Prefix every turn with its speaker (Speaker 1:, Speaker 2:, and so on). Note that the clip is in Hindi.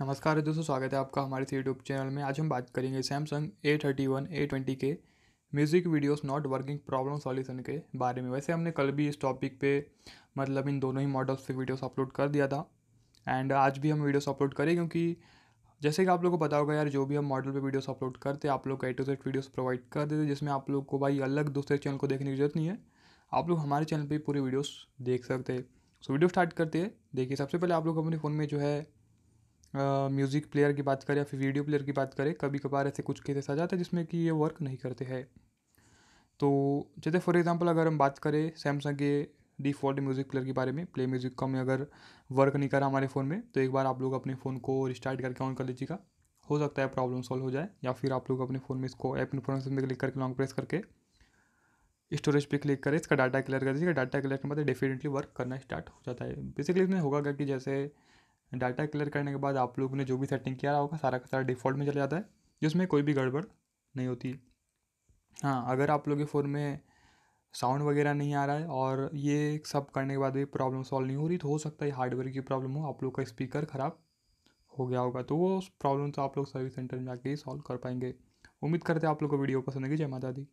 Speaker 1: नमस्कार दोस्तों स्वागत है आपका हमारे यूट्यूब चैनल में आज हम बात करेंगे Samsung A thirty one A twenty के music videos not working problem solution के बारे में वैसे हमने कल भी इस टॉपिक पे मतलब इन दोनों ही मॉडल्स पे वीडियोस अपलोड कर दिया था एंड आज भी हम वीडियोस अपलोड करें क्योंकि जैसे कि आप लोग को पता होगा यार जो भी हम मॉडल पे वीडियोस अपलोड करते आप लोग को A to Z videos provide कर देते जिसमें आप लोग को भाई अलग दूसरे चैनल को देखने की जरूरत नहीं है आप लोग हमारे चैनल पर पूरी वीडियोज़ देख सकते हैं सो वीडियो स्टार्ट करते हैं देखिए सबसे पहले आप लोग अपने फ़ोन में जो है म्यूज़िक प्लेयर की बात करें या फिर वीडियो प्लेयर की बात करें कभी कभार ऐसे कुछ केसेस आ जाते हैं जिसमें कि ये वर्क नहीं करते हैं तो जैसे फॉर एग्जांपल अगर हम बात करें सैमसंग के डिफ़ॉल्ट म्यूज़िक प्लेयर के बारे में प्ले म्यूज़िक का में अगर वर्क नहीं करा हमारे फ़ोन में तो एक बार आप लोग अपने फ़ोन को रिस्टार्ट करके ऑन कर लीजिएगा हो सकता है प्रॉब्लम सॉल्व हो जाए या फिर आप लोग अपने फ़ोन में इसको ऐप इन्फॉर्मेशन में क्लिक करके लॉन्ग प्रेस करके स्टोरेज पे क्लिक करें इसका डाटा क्लियर कर दीजिएगा डाटा क्लियर के मतलब डेफिनेटली वर्क करना स्टार्ट हो जाता है बेसिकली इसमें होगा क्या कि जैसे डाटा क्लियर करने के बाद आप लोगों ने जो भी सेटिंग किया होगा सारा का सारा डिफ़ॉल्ट में चला जाता है जिसमें कोई भी गड़बड़ नहीं होती हाँ अगर आप लोग के फ़ोन में साउंड वगैरह नहीं आ रहा है और ये सब करने के बाद भी प्रॉब्लम सॉल्व नहीं हो रही तो हो सकता है हार्डवेयर की प्रॉब्लम हो आप लोग का स्पीकर ख़राब हो गया होगा तो वो प्रॉब्लम तो आप लोग सर्विस सेंटर में जाके ही सॉल्व कर पाएंगे उम्मीद करते हैं आप लोग को वीडियो पसंद आएगी जय माता दी